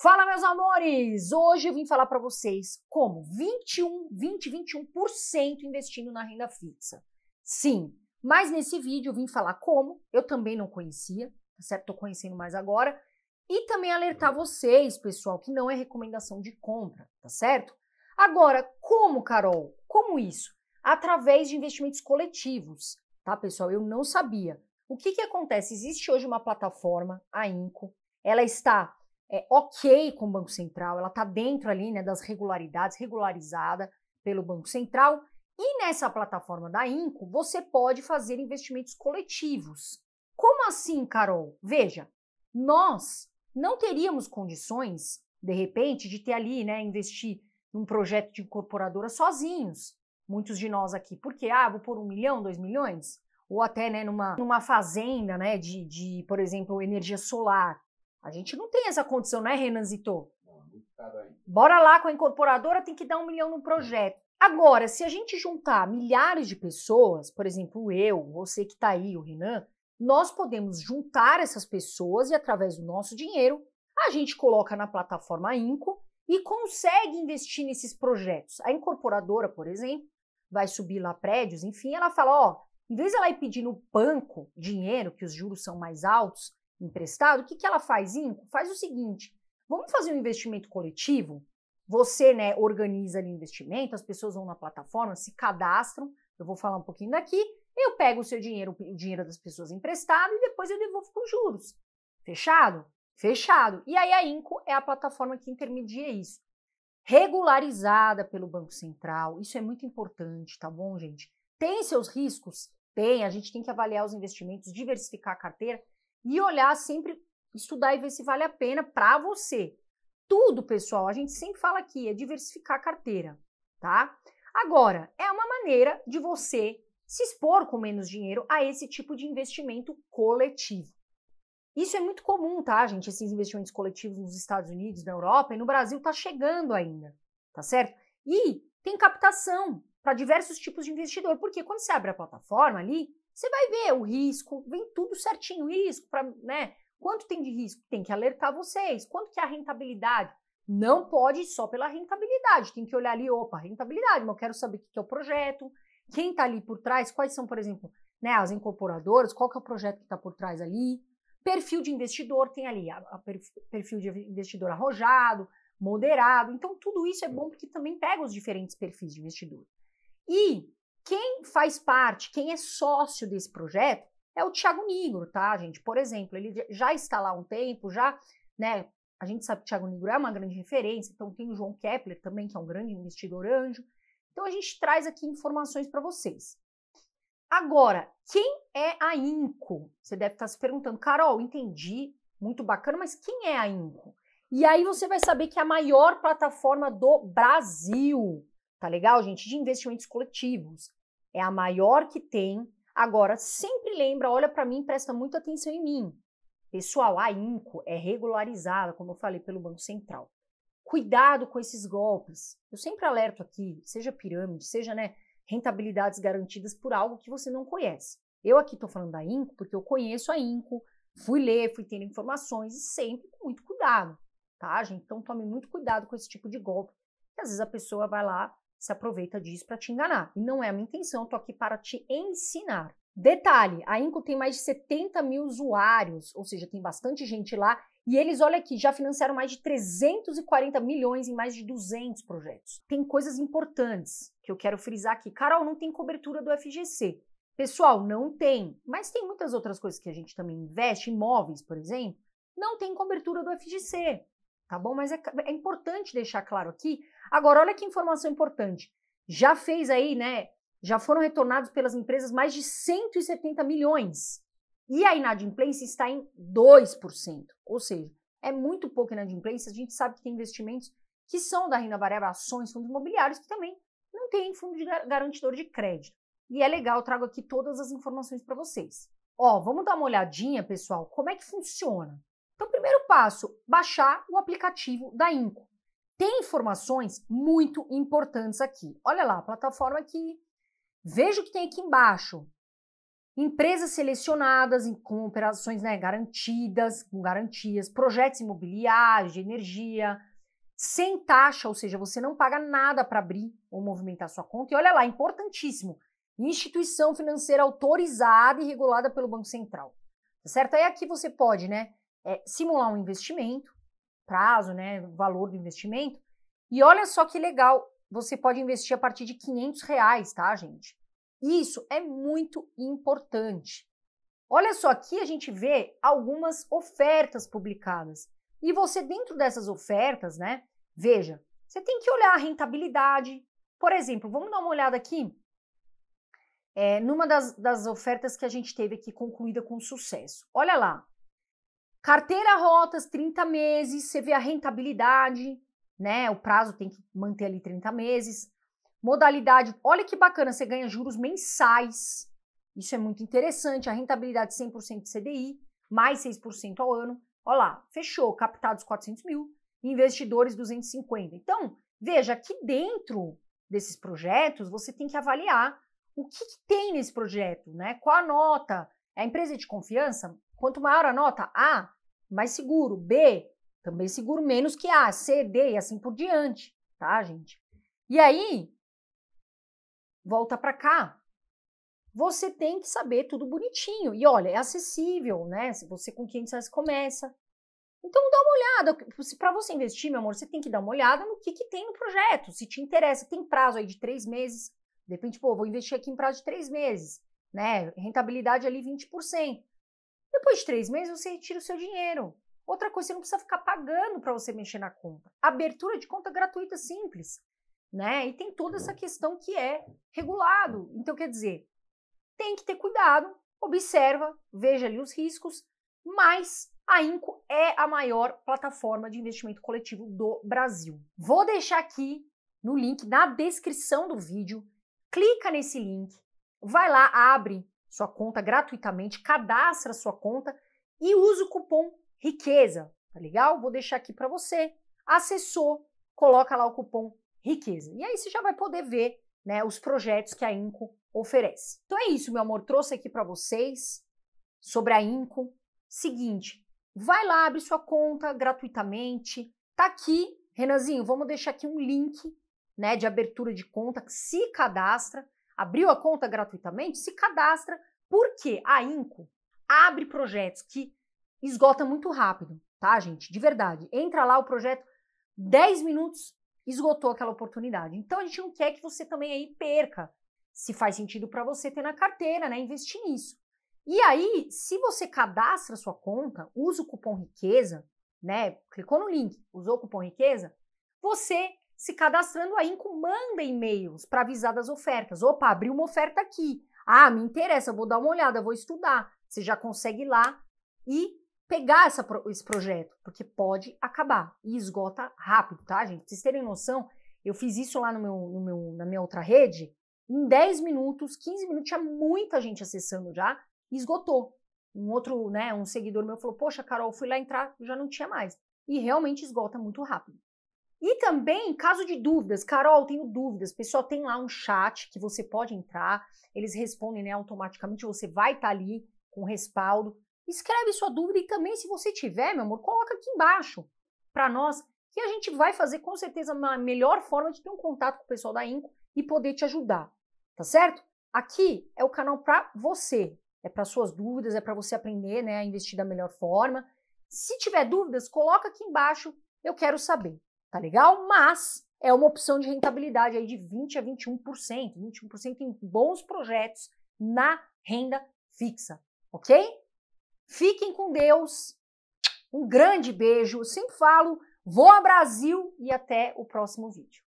Fala, meus amores! Hoje eu vim falar para vocês como 21, 20, 21% investindo na renda fixa. Sim, mas nesse vídeo eu vim falar como, eu também não conhecia, tá certo? Tô conhecendo mais agora. E também alertar vocês, pessoal, que não é recomendação de compra, tá certo? Agora, como, Carol? Como isso? Através de investimentos coletivos, tá, pessoal? Eu não sabia. O que que acontece? Existe hoje uma plataforma, a INCO, ela está é, ok com o Banco Central, ela está dentro ali né, das regularidades, regularizada pelo Banco Central. E nessa plataforma da INCO, você pode fazer investimentos coletivos. Como assim, Carol? Veja, nós não teríamos condições, de repente, de ter ali, né, investir num projeto de incorporadora sozinhos. Muitos de nós aqui, porque, ah, vou pôr um milhão, dois milhões? Ou até, né, numa, numa fazenda, né, de, de, por exemplo, energia solar. A gente não tem essa condição, né, Renan Zito? É Bora lá com a incorporadora, tem que dar um milhão no projeto. Agora, se a gente juntar milhares de pessoas, por exemplo, eu, você que está aí, o Renan, nós podemos juntar essas pessoas e, através do nosso dinheiro, a gente coloca na plataforma Inco e consegue investir nesses projetos. A incorporadora, por exemplo, vai subir lá prédios, enfim, ela fala: ó, em vez de ela ir pedir no banco dinheiro, que os juros são mais altos, emprestado, o que, que ela faz, Inco? Faz o seguinte: vamos fazer um investimento coletivo? Você né, organiza ali investimento, as pessoas vão na plataforma, se cadastram, eu vou falar um pouquinho daqui, eu pego o seu dinheiro, o dinheiro das pessoas emprestado e depois eu devolvo com juros. Fechado? Fechado. E aí a INCO é a plataforma que intermedia isso. Regularizada pelo Banco Central, isso é muito importante, tá bom, gente? Tem seus riscos? Tem, a gente tem que avaliar os investimentos, diversificar a carteira, e olhar sempre, estudar e ver se vale a pena para você. Tudo, pessoal, a gente sempre fala aqui, é diversificar a carteira, tá? Agora, é uma maneira de você se expor com menos dinheiro a esse tipo de investimento coletivo. Isso é muito comum, tá, gente? Esses investimentos coletivos nos Estados Unidos, na Europa e no Brasil tá chegando ainda, tá certo? E tem captação para diversos tipos de investidor, porque quando você abre a plataforma ali, você vai ver o risco, vem tudo certinho, risco, para né? Quanto tem de risco? Tem que alertar vocês. Quanto que é a rentabilidade? Não pode só pela rentabilidade, tem que olhar ali, opa, rentabilidade, mas eu quero saber o que é o projeto, quem está ali por trás, quais são, por exemplo, né, as incorporadoras, qual que é o projeto que está por trás ali, perfil de investidor, tem ali a, a perfil de investidor arrojado, moderado, então tudo isso é bom porque também pega os diferentes perfis de investidor. E quem faz parte, quem é sócio desse projeto é o Thiago Nigro, tá, gente? Por exemplo, ele já está lá há um tempo, já, né? A gente sabe que o Thiago Nigro é uma grande referência, então tem o João Kepler também, que é um grande investidor anjo. Então a gente traz aqui informações para vocês. Agora, quem é a INCO? Você deve estar se perguntando, Carol, entendi, muito bacana, mas quem é a INCO? E aí você vai saber que é a maior plataforma do Brasil, tá legal, gente? De investimentos coletivos é a maior que tem. Agora, sempre lembra, olha para mim, presta muita atenção em mim. Pessoal, a INCO é regularizada, como eu falei, pelo Banco Central. Cuidado com esses golpes. Eu sempre alerto aqui, seja pirâmide, seja né, rentabilidades garantidas por algo que você não conhece. Eu aqui estou falando da INCO porque eu conheço a INCO, fui ler, fui tendo informações e sempre com muito cuidado, tá, gente? Então tome muito cuidado com esse tipo de golpe, que às vezes a pessoa vai lá se aproveita disso para te enganar. E não é a minha intenção, estou aqui para te ensinar. Detalhe, a Inco tem mais de 70 mil usuários, ou seja, tem bastante gente lá, e eles, olha aqui, já financiaram mais de 340 milhões em mais de 200 projetos. Tem coisas importantes que eu quero frisar aqui. Carol, não tem cobertura do FGC. Pessoal, não tem, mas tem muitas outras coisas que a gente também investe, imóveis, por exemplo, não tem cobertura do FGC tá bom? Mas é, é importante deixar claro aqui. Agora, olha que informação importante. Já fez aí, né? Já foram retornados pelas empresas mais de 170 milhões. E a inadimplência está em 2%. Ou seja, é muito pouco inadimplência. A gente sabe que tem investimentos que são da renda variável, ações, fundos imobiliários, que também não tem fundo de garantidor de crédito. E é legal, eu trago aqui todas as informações para vocês. Ó, vamos dar uma olhadinha, pessoal, como é que funciona. Então, primeiro passo, baixar o aplicativo da Inco. Tem informações muito importantes aqui. Olha lá, a plataforma aqui. Veja o que tem aqui embaixo. Empresas selecionadas com operações né, garantidas, com garantias, projetos imobiliários, de energia, sem taxa, ou seja, você não paga nada para abrir ou movimentar sua conta. E olha lá, importantíssimo, instituição financeira autorizada e regulada pelo Banco Central. Tá certo? Aí aqui você pode, né, é, simular um investimento, prazo, né, valor do investimento. E olha só que legal, você pode investir a partir de 500 reais, tá, gente? Isso é muito importante. Olha só, aqui a gente vê algumas ofertas publicadas. E você, dentro dessas ofertas, né? Veja, você tem que olhar a rentabilidade. Por exemplo, vamos dar uma olhada aqui. É, numa das, das ofertas que a gente teve aqui concluída com sucesso. Olha lá, Carteira rotas, 30 meses, você vê a rentabilidade, né? O prazo tem que manter ali 30 meses. Modalidade, olha que bacana, você ganha juros mensais. Isso é muito interessante, a rentabilidade 100% de CDI, mais 6% ao ano. Olha lá, fechou, captados 400 mil, investidores 250. Então, veja, aqui dentro desses projetos, você tem que avaliar o que, que tem nesse projeto, né? Qual a nota? A empresa é de confiança? Quanto maior a nota A, mais seguro. B, também seguro menos que A. C, D e assim por diante, tá, gente? E aí, volta para cá. Você tem que saber tudo bonitinho. E olha, é acessível, né? Se você com 500 reais começa. Então dá uma olhada. Para você investir, meu amor, você tem que dar uma olhada no que, que tem no projeto. Se te interessa, tem prazo aí de três meses. Depende, pô, vou investir aqui em prazo de três meses, né? Rentabilidade ali 20%. Depois de três meses, você retira o seu dinheiro. Outra coisa, você não precisa ficar pagando para você mexer na conta. Abertura de conta gratuita simples, né? E tem toda essa questão que é regulado. Então, quer dizer, tem que ter cuidado, observa, veja ali os riscos, mas a Inco é a maior plataforma de investimento coletivo do Brasil. Vou deixar aqui no link na descrição do vídeo. Clica nesse link, vai lá, abre sua conta gratuitamente, cadastra sua conta e usa o cupom riqueza, tá legal? Vou deixar aqui para você. Acessou, coloca lá o cupom riqueza. E aí você já vai poder ver, né, os projetos que a Inco oferece. Então é isso, meu amor, trouxe aqui para vocês sobre a Inco. Seguinte, vai lá, abre sua conta gratuitamente. Tá aqui, Renanzinho, vamos deixar aqui um link, né, de abertura de conta, se cadastra abriu a conta gratuitamente, se cadastra, porque a INCO abre projetos que esgota muito rápido, tá, gente? De verdade. Entra lá o projeto, 10 minutos esgotou aquela oportunidade. Então a gente não quer que você também aí perca, se faz sentido para você ter na carteira, né, investir nisso. E aí, se você cadastra sua conta, usa o cupom riqueza, né? Clicou no link, usou o cupom riqueza, você se cadastrando, aí, com manda e-mails para avisar das ofertas. Opa, abriu uma oferta aqui. Ah, me interessa, vou dar uma olhada, vou estudar. Você já consegue ir lá e pegar essa, esse projeto, porque pode acabar e esgota rápido, tá, gente? Pra vocês terem noção, eu fiz isso lá no meu, no meu, na minha outra rede, em 10 minutos, 15 minutos, tinha muita gente acessando já, e esgotou. Um outro, né, um seguidor meu falou, poxa, Carol, fui lá entrar, já não tinha mais. E realmente esgota muito rápido. E também, caso de dúvidas, Carol, tenho dúvidas, pessoal, tem lá um chat que você pode entrar, eles respondem né, automaticamente, você vai estar tá ali com respaldo. Escreve sua dúvida e também, se você tiver, meu amor, coloca aqui embaixo para nós, que a gente vai fazer com certeza uma melhor forma de ter um contato com o pessoal da Inco e poder te ajudar, tá certo? Aqui é o canal para você, é para suas dúvidas, é para você aprender né, a investir da melhor forma. Se tiver dúvidas, coloca aqui embaixo, eu quero saber tá legal? Mas é uma opção de rentabilidade aí de 20 a 21%, 21% em bons projetos na renda fixa, ok? Fiquem com Deus, um grande beijo, eu sempre falo, vou a Brasil e até o próximo vídeo.